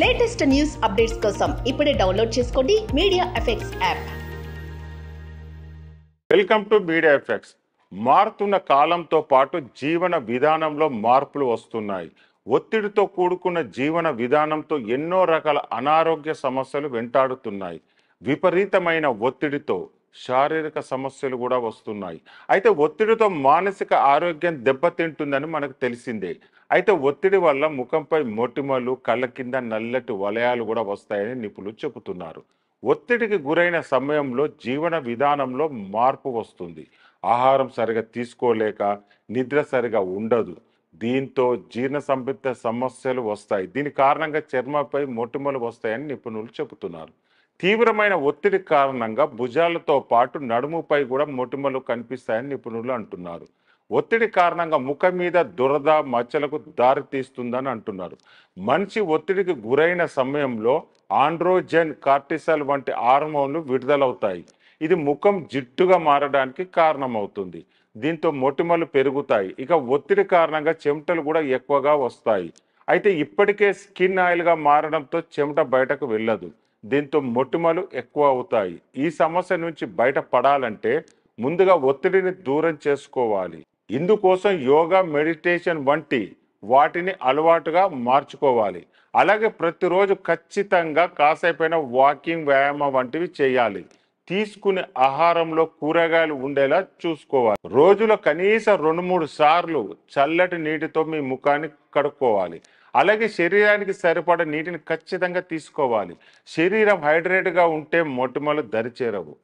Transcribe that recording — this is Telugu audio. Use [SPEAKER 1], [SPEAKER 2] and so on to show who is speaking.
[SPEAKER 1] లేటెస్ట్ న్యూస్ అప్డేట్స్ కోసం ఇప్పుడే డౌన్లోడ్ చేసుకోండి Media Effects app welcome to Media Effects మారుతున్న కాలంతో పాటు జీవన విధానంలో మార్పులు వస్తున్నాయి ఒత్తిడితో కూడుకున్న జీవన విధానంతో ఎన్నో రకాల అనారోగ్య సమస్యలు వెంటాడుతున్నాయి విపరీతమైన ఒత్తిడితో శారీరక సమస్యలు కూడా వస్తున్నాయి అయితే ఒత్తిడితో మానసిక ఆరోగ్యం దెబ్బతింటుందని మనకు తెలిసిందే అయితే ఒత్తిడి వల్ల ముఖంపై మొటిమలు కళ్ళ కింద నల్లటి వలయాలు కూడా వస్తాయని నిపుణులు చెబుతున్నారు ఒత్తిడికి గురైన సమయంలో జీవన విధానంలో మార్పు వస్తుంది ఆహారం సరిగా తీసుకోలేక నిద్ర సరిగా ఉండదు దీంతో జీర్ణ సంబంధ సమస్యలు వస్తాయి దీని కారణంగా చర్మంపై మొటిమలు వస్తాయని నిపుణులు చెబుతున్నారు తీవ్రమైన ఒత్తిడి కారణంగా భుజాలతో పాటు నడుముపై కూడా మొటిమలు కనిపిస్తాయని నిపుణులు అంటున్నారు ఒత్తిడి కారణంగా ముఖం మీద దురద మచ్చలకు దారితీస్తుందని అంటున్నారు మనిషి ఒత్తిడికి గురైన సమయంలో ఆండ్రోజెన్ కార్టిసల్ వంటి హార్మోన్లు విడుదలవుతాయి ఇది ముఖం జిడ్డుగా మారడానికి కారణమవుతుంది దీంతో మొటిమలు పెరుగుతాయి ఇక ఒత్తిడి కారణంగా చెమటలు కూడా ఎక్కువగా వస్తాయి అయితే ఇప్పటికే స్కిన్ ఆయిల్గా మారడంతో చెమట బయటకు వెళ్ళదు దీంతో మొటిమలు ఎక్కువ అవుతాయి ఈ సమస్య నుంచి బయటపడాలంటే ముందుగా ఒత్తిడిని దూరం చేసుకోవాలి ఇందుకోసం యోగా మెడిటేషన్ వంటి వాటిని అలవాటుగా మార్చుకోవాలి అలాగే ప్రతిరోజు ఖచ్చితంగా కాసేపైన వాకింగ్ వ్యాయామం వంటివి చేయాలి తీసుకునే ఆహారంలో కూరగాయలు ఉండేలా చూసుకోవాలి రోజులో కనీసం రెండు మూడు సార్లు చల్లటి నీటితో మీ ముఖాన్ని కడుక్కోవాలి అలాగే శరీరానికి సరిపడ నీటిని ఖచ్చితంగా తీసుకోవాలి శరీరం హైడ్రేట్గా ఉంటే మొటిమలు దరిచేరవు